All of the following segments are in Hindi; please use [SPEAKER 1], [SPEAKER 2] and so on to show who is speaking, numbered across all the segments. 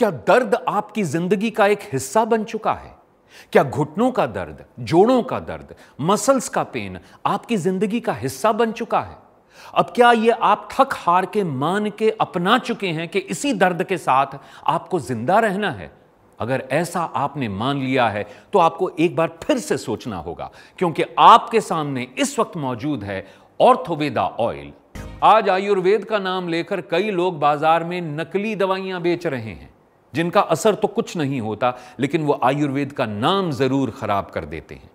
[SPEAKER 1] क्या दर्द आपकी जिंदगी का एक हिस्सा बन चुका है क्या घुटनों का दर्द जोड़ों का दर्द मसल्स का पेन आपकी जिंदगी का हिस्सा बन चुका है अब क्या ये आप थक हार के मान के अपना चुके हैं कि इसी दर्द के साथ आपको जिंदा रहना है अगर ऐसा आपने मान लिया है तो आपको एक बार फिर से सोचना होगा क्योंकि आपके सामने इस वक्त मौजूद है ऑर्थोवेदा ऑयल आज आयुर्वेद का नाम लेकर कई लोग बाजार में नकली दवाइयां बेच रहे हैं जिनका असर तो कुछ नहीं होता लेकिन वो आयुर्वेद का नाम ज़रूर ख़राब कर देते हैं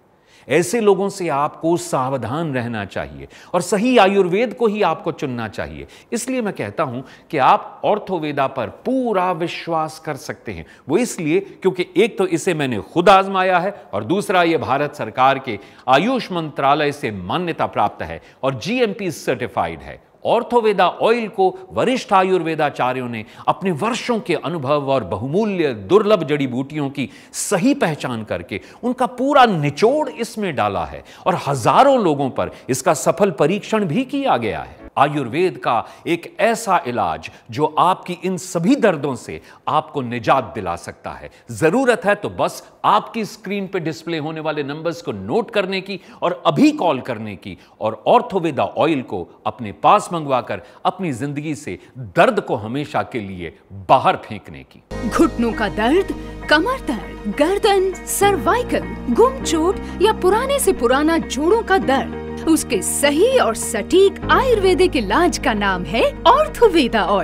[SPEAKER 1] ऐसे लोगों से आपको सावधान रहना चाहिए और सही आयुर्वेद को ही आपको चुनना चाहिए इसलिए मैं कहता हूं कि आप ऑर्थोवेदा पर पूरा विश्वास कर सकते हैं वो इसलिए क्योंकि एक तो इसे मैंने खुद आजमाया है और दूसरा ये भारत सरकार के आयुष मंत्रालय से मान्यता प्राप्त है और जीएमपी सर्टिफाइड है ऑर्थोवेदा ऑयल को वरिष्ठ आयुर्वेदाचार्यों ने अपने वर्षों के अनुभव और बहुमूल्य दुर्लभ जड़ी बूटियों की सही पहचान करके उनका पूरा निचोड़ इसमें डाला है और हजारों लोगों पर इसका सफल परीक्षण भी किया गया है आयुर्वेद का एक ऐसा इलाज जो आपकी इन सभी दर्दों से आपको निजात दिला सकता है ज़रूरत है तो बस आपकी स्क्रीन पे डिस्प्ले होने वाले नंबर्स को नोट करने की और अभी कॉल करने की और ऑर्थोवेदा ऑयल को अपने पास मंगवाकर अपनी जिंदगी से दर्द को हमेशा के लिए बाहर फेंकने
[SPEAKER 2] की घुटनों का दर्द कमर दर्द गर्दन सर्वाइकल गुम चोट या पुराने से पुराना जोड़ों का दर्द उसके सही और सटीक आयुर्वेदिक इलाज का नाम है ऑर्थोवेदा ऑयल